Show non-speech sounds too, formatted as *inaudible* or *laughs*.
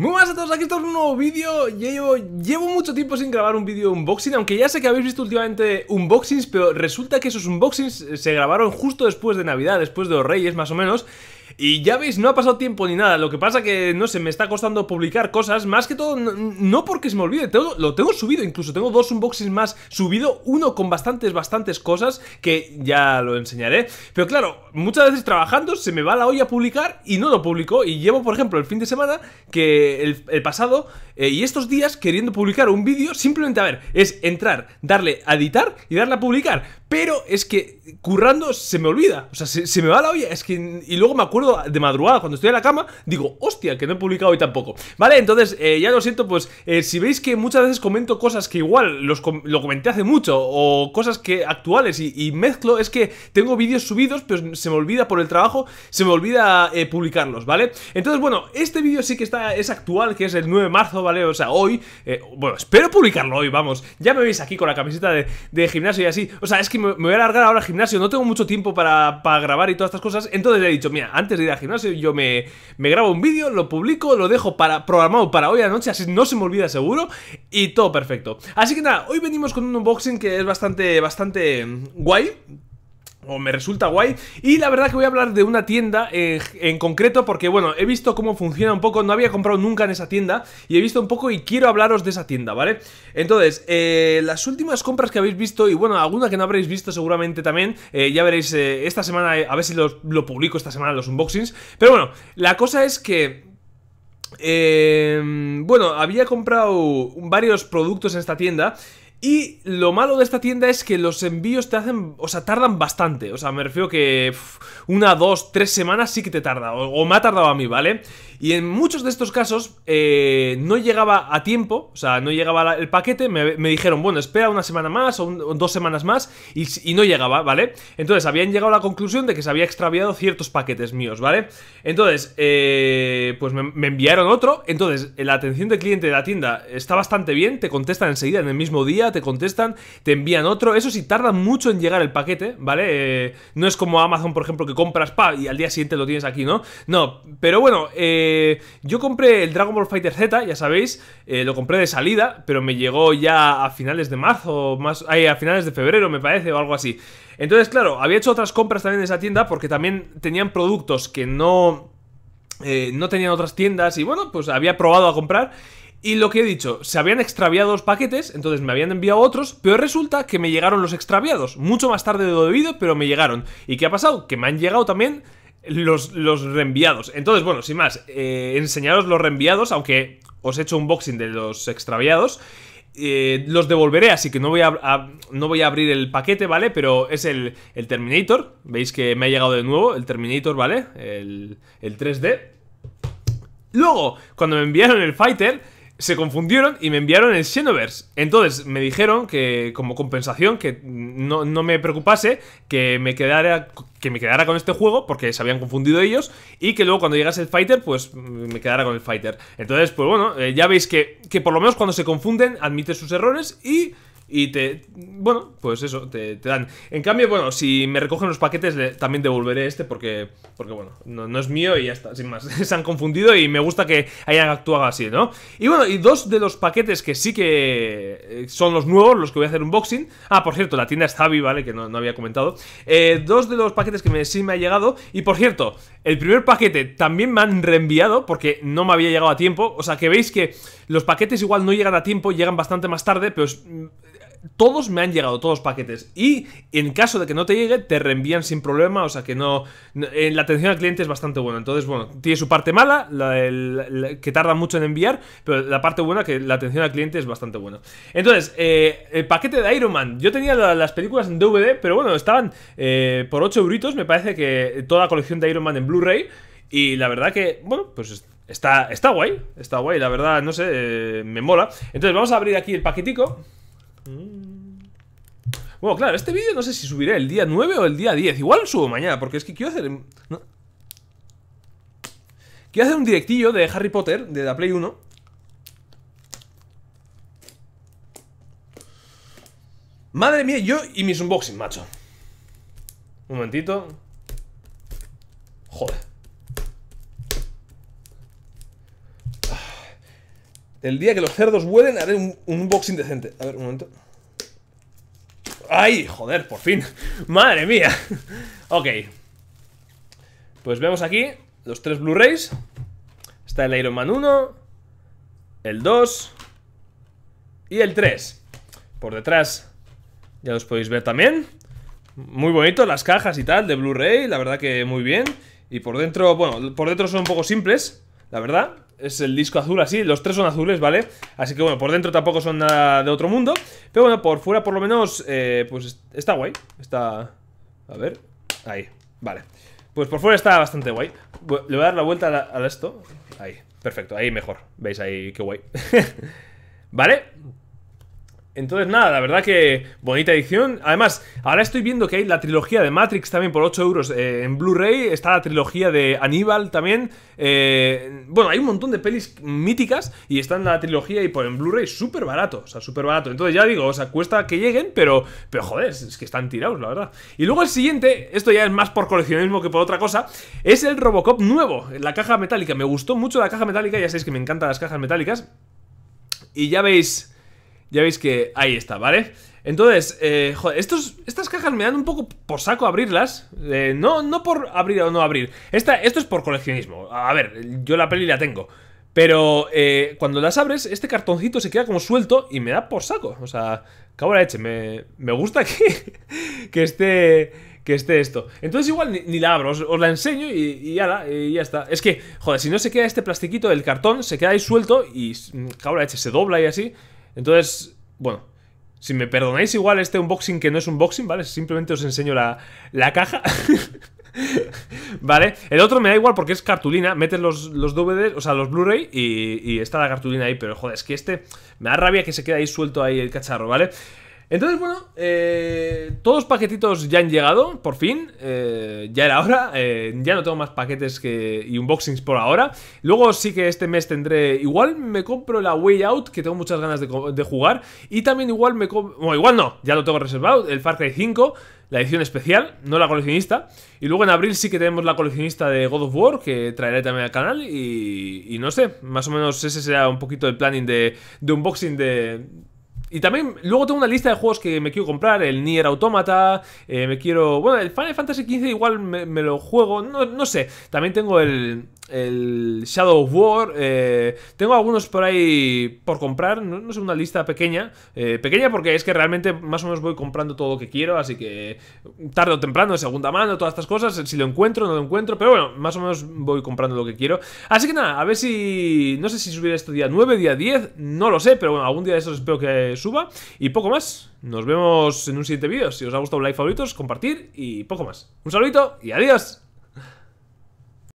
Muy buenas a todos, aquí estamos en un nuevo vídeo llevo, llevo mucho tiempo sin grabar un vídeo unboxing Aunque ya sé que habéis visto últimamente unboxings Pero resulta que esos unboxings eh, se grabaron justo después de Navidad Después de los Reyes más o menos y ya veis, no ha pasado tiempo ni nada. Lo que pasa que, no sé, me está costando publicar cosas. Más que todo, no, porque se me olvide. todo lo tengo subido incluso. Tengo dos unboxings más subido. Uno con bastantes, bastantes cosas que ya lo enseñaré. Pero claro, muchas veces trabajando se me va la olla a publicar y no lo publico. Y llevo, por ejemplo, el fin de semana que el, pasado eh, y estos días queriendo publicar un vídeo. Simplemente, a ver, es entrar, darle a editar y darle a publicar. Pero es que currando se me olvida. O sea, se, me va la olla. Es que. Y luego me acuerdo de madrugada, cuando estoy en la cama, digo, hostia, que no he publicado hoy tampoco. Vale, entonces, eh, ya lo siento, pues eh, si veis que muchas veces comento cosas que igual los lo comenté hace mucho, o cosas que actuales y, mezclo, es que tengo vídeos subidos, pero se me olvida por el trabajo, se me olvida eh, publicarlos, ¿vale? Entonces, bueno, este vídeo sí que está, es actual, que es el 9 de marzo, ¿vale? O sea, hoy. bueno, espero publicarlo hoy, vamos. Ya me veis aquí con la camiseta de gimnasio y así. O sea, es que me, voy a alargar ahora al gimnasio, no tengo mucho tiempo para, grabar y todas estas cosas. Entonces le he dicho, mira, antes de ir al gimnasio yo me, me grabo un vídeo, lo publico, lo dejo para, programado para hoy a la noche, así no se me olvida seguro. Y todo perfecto. Así que nada, hoy venimos con un unboxing que es bastante, bastante mm, guay o me resulta guay. Y la verdad que voy a hablar de una tienda eh, en concreto porque, bueno, he visto cómo funciona un poco, no había comprado nunca en esa tienda y he visto un poco y quiero hablaros de esa tienda, ¿vale? Entonces, eh, las últimas compras que habéis visto y, bueno, alguna que no habréis visto seguramente también, eh, ya veréis esta semana, a ver si lo publico esta semana los unboxings. Pero bueno, la cosa es que bueno, había comprado varios productos en esta tienda y lo malo de esta tienda es que los envíos te hacen, o sea, tardan bastante. O sea, me refiero que una, dos, tres semanas sí que te tarda. O, o, me ha tardado a mí, ¿vale? Y en muchos de estos casos eh, no llegaba a tiempo, o sea, no llegaba el paquete, me, dijeron, bueno, espera una semana más o, dos semanas más, y, no llegaba, ¿vale? Entonces habían llegado a la conclusión de que se había extraviado ciertos paquetes míos, ¿vale? Entonces, eh, pues me, enviaron otro, entonces eh, la atención del cliente de la tienda está bastante bien, te contestan enseguida en el mismo día, te contestan, te envían otro, eso sí, tarda mucho en llegar el paquete, ¿vale? no es como Amazon, por ejemplo, que compras, pa, y al día siguiente lo tienes aquí, ¿no? No, pero bueno, eh yo compré el Dragon Ball Fighter Z, ya sabéis, eh, lo compré de salida, pero me llegó ya a finales de marzo, más, a finales de febrero me parece, o algo así. Entonces, claro, había hecho otras compras también en esa tienda porque también tenían productos que no... Eh, no tenían otras tiendas y bueno, pues había probado a comprar y lo que he dicho, se habían extraviado los paquetes, entonces me habían enviado otros, pero resulta que me llegaron los extraviados, mucho más tarde de lo debido, pero me llegaron. ¿Y qué ha pasado? Que me han llegado también los, reenviados. Entonces, bueno, sin más, eh, enseñaros los reenviados, aunque os he hecho un boxing de los extraviados. Eh, los devolveré, así que no voy a, no voy a abrir el paquete, ¿vale? Pero es el, Terminator, veis que me ha llegado de nuevo el Terminator, ¿vale? El, el 3D. Luego, cuando me enviaron el Fighter, se confundieron y me enviaron el Xenoverse. Entonces me dijeron que, como compensación, que no, me preocupase, que me, quedara, que me quedara con este juego, porque se habían confundido ellos, y que luego cuando llegase el Fighter, pues me quedara con el Fighter. Entonces, pues bueno, eh, ya veis que, que por lo menos cuando se confunden, admite sus errores y y te... Bueno, pues eso, te, dan. En cambio, bueno, si me recogen los paquetes, también devolveré este porque... Porque, bueno, no, es mío y ya está, sin más. *laughs* Se han confundido y me gusta que hayan actuado así, ¿no? Y bueno, y dos de los paquetes que sí que eh, son los nuevos, los que voy a hacer unboxing. Ah, por cierto, la tienda está viva, ¿vale? Que no, había comentado. Eh, dos de los paquetes que sí me ha llegado. Y por cierto, el primer paquete también me han reenviado porque no me había llegado a tiempo. O sea, que veis que los paquetes igual no llegan a tiempo, llegan bastante más tarde, pero... Es, todos me han llegado, todos los paquetes. Y en caso de que no te llegue, te reenvían sin problema. O sea que no. Eh, la atención al cliente es bastante buena. Entonces, bueno, tiene su parte mala, la, que tarda mucho en enviar. Pero la parte buena, que la atención al cliente es bastante buena. Entonces, eh, el paquete de Iron Man. Yo tenía las películas en DVD, pero bueno, estaban eh, por 8 euritos. Me parece que toda la colección de Iron Man en Blu-ray. Y la verdad que, bueno, pues está, está guay. Está guay, la verdad, no sé, me mola. Entonces, vamos a abrir aquí el paquetico. Mm. Bueno, claro, este vídeo no sé si subiré el día 9 o el día 10. Igual subo mañana, porque es que quiero hacer... Quiero hacer un directillo de Harry Potter, de la Play 1. Madre mía, yo y mis unboxing, macho. Un momentito. Joder. El día que los cerdos vuelen haré un, un unboxing decente. A ver, un momento. ¡Ay! Joder, por fin. *laughs* ¡Madre mía! *laughs* ok. Pues vemos aquí los tres Blu-rays. Está el Iron Man 1, el 2 y el 3. Por detrás ya los podéis ver también. Muy bonito, las cajas y tal de Blu-ray, la verdad que muy bien. Y por dentro, bueno, por dentro son un poco simples, la verdad es el disco azul así, los tres son azules, ¿vale? Así que bueno, por dentro tampoco son nada de otro mundo, pero bueno, por fuera por lo menos, eh, pues está guay, está... A ver, ahí, vale. Pues por fuera está bastante guay. Le voy a dar la vuelta a, a esto. Ahí, perfecto, ahí mejor. ¿Veis ahí qué guay? *laughs* ¿Vale? Entonces, nada, la verdad que bonita edición. Además, ahora estoy viendo que hay la trilogía de Matrix también por 8 euros eh, en Blu-ray. Está la trilogía de Aníbal también. Eh, bueno, hay un montón de pelis míticas y está en la trilogía y por en Blu-ray súper barato. O sea, súper barato. Entonces, ya digo, o sea, cuesta que lleguen, pero, pero joder, es que están tirados, la verdad. Y luego el siguiente, esto ya es más por coleccionismo que por otra cosa, es el Robocop nuevo, la caja metálica. Me gustó mucho la caja metálica, ya sabéis que me encantan las cajas metálicas. Y ya veis... Ya veis que ahí está, ¿vale? Entonces, eh, joder, estos, estas cajas me dan un poco por saco abrirlas. Eh, no, no por abrir o no abrir. esto es por coleccionismo. A ver, yo la peli la tengo. Pero eh, cuando las abres, este cartoncito se queda como suelto y me da por saco. O sea, cabrón, la Me, gusta que, *laughs* que esté que esté esto. Entonces igual ni, la abro, os, la enseño y, ya y, ya está. Es que, joder, si no se queda este plastiquito del cartón, se queda ahí suelto y, mm, cabrón, se dobla y así. Entonces, bueno, si me perdonáis igual este unboxing que no es unboxing, ¿vale? Simplemente os enseño la, la caja. *laughs* vale, el otro me da igual porque es cartulina, metes los, los DVDs, o sea, los Blu-ray y, y está la cartulina ahí, pero joder, es que este me da rabia que se quede ahí suelto ahí el cacharro, ¿vale? Entonces, bueno, eh, todos los paquetitos ya han llegado, por fin, eh, ya era hora, eh, ya no tengo más paquetes que, y unboxings por ahora. Luego sí que este mes tendré, igual me compro la Way Out, que tengo muchas ganas de, jugar, y también igual me compro, bueno, igual no, ya lo tengo reservado, el Far Cry 5, la edición especial, no la coleccionista. Y luego en abril sí que tenemos la coleccionista de God of War, que traeré también al canal. Y, no sé, más o menos ese será un poquito el planning de, de unboxing de, y también, luego tengo una lista de juegos que me quiero comprar, el Nier Automata, eh, me quiero... Bueno, el Final Fantasy XV igual me, lo juego, no, no, sé. También tengo el, el Shadow of War. Eh, tengo algunos por ahí por comprar, no, sé, una lista pequeña. Eh, pequeña porque es que realmente más o menos voy comprando todo lo que quiero, así que tarde o temprano, de segunda mano, todas estas cosas. Si lo encuentro, no lo encuentro, pero bueno, más o menos voy comprando lo que quiero. Así que nada, a ver si... No sé si subiré esto día 9, día 10, no lo sé, pero bueno, algún día de esos espero que suba. Y poco más. Nos vemos en un siguiente vídeo. Si os ha gustado, like, favoritos, compartir y poco más. Un saludito y adiós.